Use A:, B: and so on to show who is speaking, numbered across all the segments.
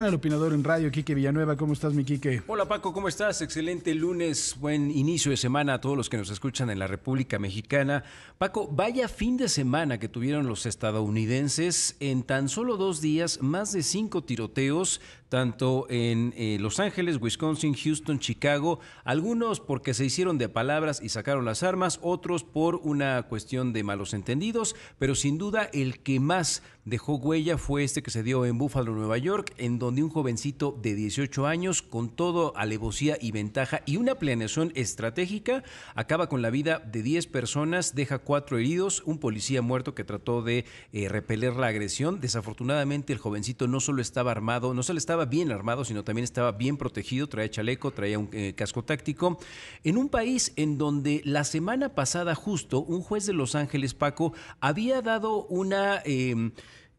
A: el opinador en radio, Quique Villanueva, ¿cómo estás, mi Quique?
B: Hola, Paco, ¿cómo estás? Excelente lunes, buen inicio de semana a todos los que nos escuchan en la República Mexicana. Paco, vaya fin de semana que tuvieron los estadounidenses. En tan solo dos días, más de cinco tiroteos, tanto en eh, Los Ángeles, Wisconsin, Houston, Chicago, algunos porque se hicieron de palabras y sacaron las armas, otros por una cuestión de malos entendidos, pero sin duda el que más dejó huella fue este que se dio en Buffalo, Nueva York, en donde un jovencito de 18 años, con todo alevosía y ventaja y una planeación estratégica, acaba con la vida de 10 personas, deja cuatro heridos, un policía muerto que trató de eh, repeler la agresión. Desafortunadamente el jovencito no solo estaba armado, no se le estaba estaba bien armado, sino también estaba bien protegido, traía chaleco, traía un eh, casco táctico, en un país en donde la semana pasada justo un juez de Los Ángeles, Paco, había dado una... Eh,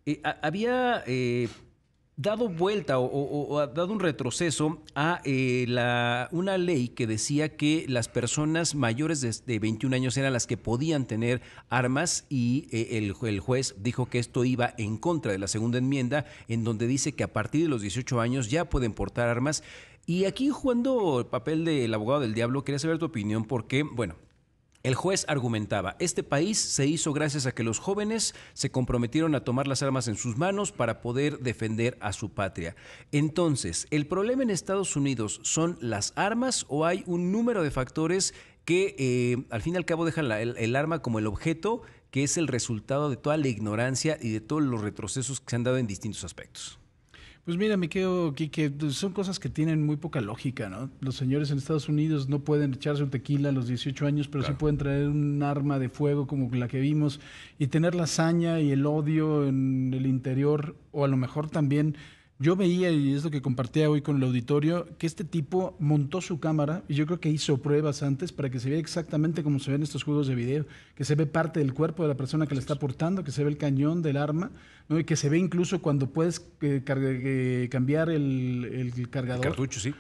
B: eh, había dado vuelta o, ha dado un retroceso a eh, la, una ley que decía que las personas mayores de, 21 años eran las que podían tener armas y eh, el, el, juez dijo que esto iba en contra de la segunda enmienda en donde dice que a partir de los 18 años ya pueden portar armas. Y aquí jugando el papel del abogado del diablo, quería saber tu opinión porque, bueno, el juez argumentaba, este país se hizo gracias a que los jóvenes se comprometieron a tomar las armas en sus manos para poder defender a su patria. Entonces, ¿el problema en Estados Unidos son las armas o hay un número de factores que eh, al fin y al cabo dejan el arma como el objeto que es el resultado de toda la ignorancia y de todos los retrocesos que se han dado en distintos aspectos?
A: Pues mira, me quedo que son cosas que tienen muy poca lógica, ¿no? Los señores en Estados Unidos no pueden echarse un tequila a los 18 años, pero sí pueden traer un arma de fuego como la que vimos y tener la hazaña y el odio en el interior, o a lo mejor también yo veía, y es lo que compartía hoy con el auditorio, que este tipo montó su cámara y yo creo que hizo pruebas antes para que se vea exactamente como se ven estos juegos de video, que se ve parte del cuerpo de la persona que le está portando, que se ve el cañón del arma, y que se ve incluso cuando puedes eh, eh, cambiar el, el cargador. El cartucho, sí.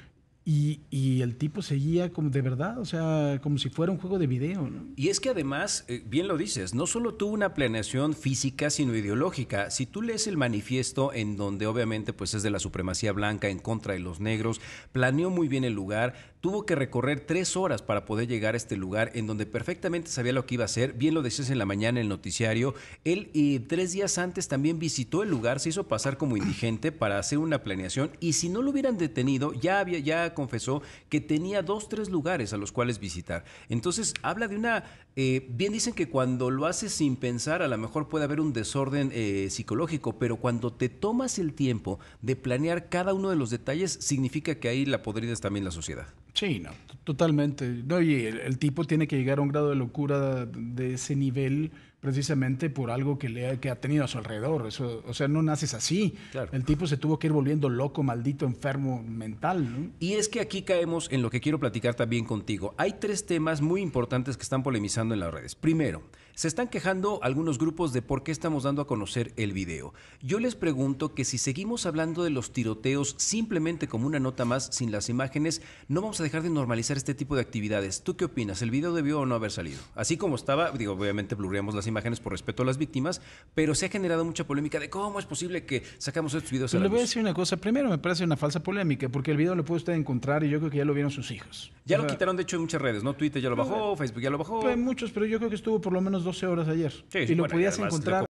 A: Y, el tipo seguía como de verdad, o sea, como si fuera un juego de video. ¿no?
B: Y es que además, eh, bien lo dices, no solo tuvo una planeación física, sino ideológica. Si tú lees el manifiesto en donde obviamente pues es de la supremacía blanca en contra de los negros, planeó muy bien el lugar, tuvo que recorrer tres horas para poder llegar a este lugar en donde perfectamente sabía lo que iba a hacer, bien lo decías en la mañana en el noticiario, él y eh, tres días antes también visitó el lugar, se hizo pasar como indigente para hacer una planeación y si no lo hubieran detenido, ya había... Ya confesó que tenía dos, tres lugares a los cuales visitar. Entonces habla de una, eh, bien dicen que cuando lo haces sin pensar a lo mejor puede haber un desorden eh, psicológico, pero cuando te tomas el tiempo de planear cada uno de los detalles, significa que ahí la podrida es también la sociedad. Sí, no,
A: totalmente. No, el tipo tiene que llegar a un grado de locura de ese nivel precisamente por algo que, le, ha tenido a su alrededor. Eso, o sea, no naces así. El tipo se tuvo que ir volviendo loco, maldito, enfermo mental.
B: Y es que aquí caemos en lo que quiero platicar también contigo. Hay tres temas muy importantes que están polemizando en las redes. Primero, se están quejando algunos grupos de por qué estamos dando a conocer el video. Yo les pregunto que si seguimos hablando de los tiroteos simplemente como una nota más sin las imágenes, no vamos a dejar de normalizar este tipo de actividades. ¿Tú qué opinas? ¿El video debió o no haber salido? Así como estaba, digo, obviamente blurreamos las imágenes por respeto a las víctimas, pero se ha generado mucha polémica de cómo es posible que sacamos estos videos. A la le voy a decir
A: una cosa. Primero me parece una falsa polémica porque el video lo puede usted encontrar y yo creo que ya lo vieron sus hijos. Ya lo
B: quitaron, de hecho, en muchas redes, ¿no? Twitter ya lo bajó, eh, Facebook ya lo bajó. Hay pues,
A: muchos, pero yo creo que estuvo por lo menos 12 horas ayer. Sí, y lo podías encontrar